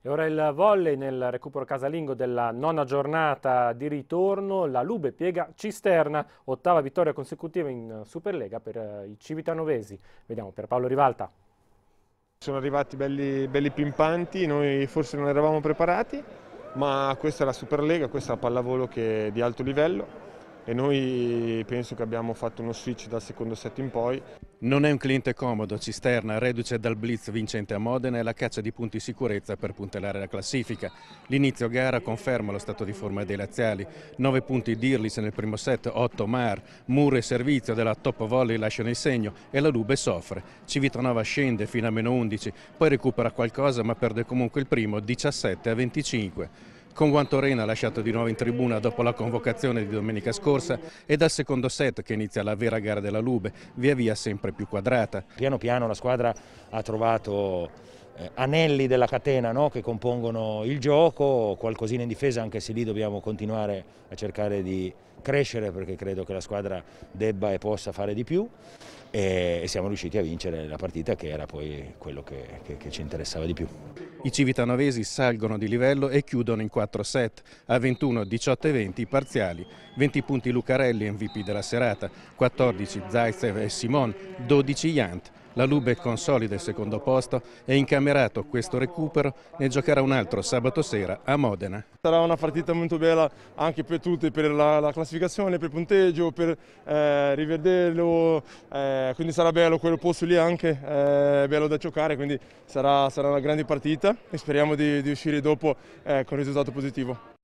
E ora il volley nel recupero casalingo della nona giornata di ritorno, la Lube piega Cisterna, ottava vittoria consecutiva in Superlega per eh, i civitanovesi. Vediamo per Paolo Rivalta. Sono arrivati belli, belli pimpanti, noi forse non eravamo preparati, ma questa è la Superlega, questa è la pallavolo che è di alto livello e noi penso che abbiamo fatto uno switch dal secondo set in poi. Non è un cliente comodo, Cisterna reduce dal blitz vincente a Modena e la caccia di punti sicurezza per puntellare la classifica. L'inizio gara conferma lo stato di forma dei laziali. 9 punti Dirlis nel primo set, 8 Mar, Muro e servizio della top volley lasciano il segno e la Lube soffre. Civitanova scende fino a meno 11, poi recupera qualcosa ma perde comunque il primo 17 a 25 con Vantorena lasciato di nuovo in tribuna dopo la convocazione di domenica scorsa e dal secondo set che inizia la vera gara della Lube, via via sempre più quadrata. Piano piano la squadra ha trovato eh, anelli della catena no? che compongono il gioco, qualcosina in difesa anche se lì dobbiamo continuare a cercare di crescere perché credo che la squadra debba e possa fare di più e, siamo riusciti a vincere la partita che era poi quello che, che, che ci interessava di più. I civitanovesi salgono di livello e chiudono in 4 set, a 21, 18 e 20 parziali, 20 punti Lucarelli MVP della serata, 14 Zaitsev e Simon, 12 Jant, la Lube consolida il secondo posto e incamerato questo recupero ne giocherà un altro sabato sera a Modena. Sarà una partita molto bella anche per tutti, per la, la classificazione, per il punteggio, per eh, rivederlo, eh, quindi sarà bello quello posto lì anche, eh, bello da giocare, quindi sarà, sarà, una grande partita e speriamo di, di uscire dopo eh, con un risultato positivo.